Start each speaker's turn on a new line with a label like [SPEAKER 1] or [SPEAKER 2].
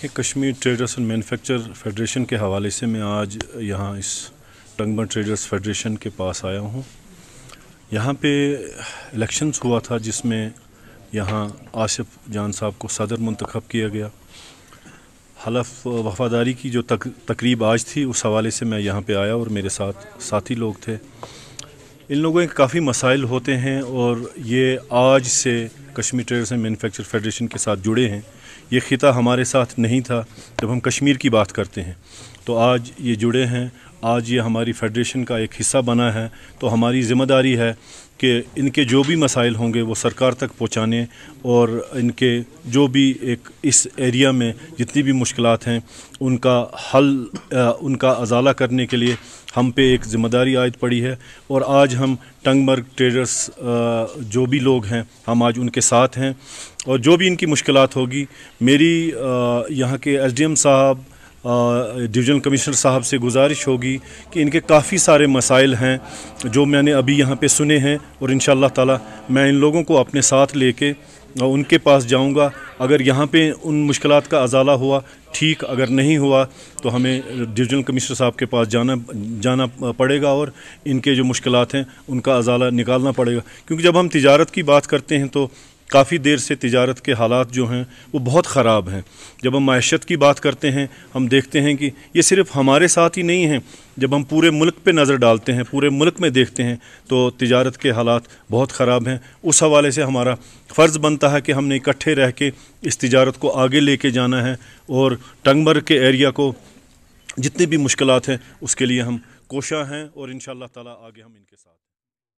[SPEAKER 1] कि Kashmir traders and manufacture federation के हवाले से मैं आज यहाँ इस टंगमन ट्रेडर्स फेडरेशन के पास आया हूँ यहाँ पे इलेक्शंस हुआ था जिसमें यहाँ आसिफ जान साहब को सदर मंतखब किया गया हलफ वफादारी की जो तक, तकरीब आज थी उस हवाले से मैं यहाँ पे आया और मेरे साथ साथी लोग थे इन लोगों के काफ़ी मसाइल होते हैं और ये आज से Kashmir traders and manufacture federation के साथ जुड़े हैं ये ख़िता हमारे साथ नहीं था जब हम कश्मीर की बात करते हैं तो आज ये जुड़े हैं आज ये हमारी फेडरेशन का एक हिस्सा बना है तो हमारी ज़िम्मेदारी है कि इनके जो भी मसाइल होंगे वो सरकार तक पहुँचाने और इनके जो भी एक इस एरिया में जितनी भी मुश्किल हैं उनका हल आ, उनका अजाला करने के लिए हम पे एक ज़िम्मेदारी आयद पड़ी है और आज हम टंगमर्ग ट्रेडर्स आ, जो भी लोग हैं हम आज उनके साथ हैं और जो भी इनकी मुश्किल होगी मेरी यहाँ के एसडीएम साहब डिवीज़न कमिश्नर साहब से गुजारिश होगी कि इनके काफ़ी सारे मसाइल हैं जो मैंने अभी यहाँ पे सुने हैं और इन ताला मैं इन लोगों को अपने साथ लेके उनके पास जाऊंगा अगर यहाँ पे उन मुश्किल का अजाला हुआ ठीक अगर नहीं हुआ तो हमें डिवीज़नल कमिश्नर साहब के पास जाना जाना पड़ेगा और इनके जो मुश्किल हैं उनका अजाला निकालना पड़ेगा क्योंकि जब हम तजारत की बात करते हैं तो काफ़ी देर से तजारत के हालात जो हैं वो बहुत ख़राब हैं जब हम मैशत की बात करते हैं हम देखते हैं कि ये सिर्फ हमारे साथ ही नहीं हैं जब हम पूरे मुल्क पे नज़र डालते हैं पूरे मुल्क में देखते हैं तो तजारत के हालात बहुत ख़राब हैं उस हवाले से हमारा फ़र्ज़ बनता है कि हमने इकट्ठे रह के इस तजारत को आगे ले कर जाना है और टंगमर के एरिया को जितनी भी मुश्किल हैं उसके लिए हम कोशा हैं और इन ताला आगे हम इनके साथ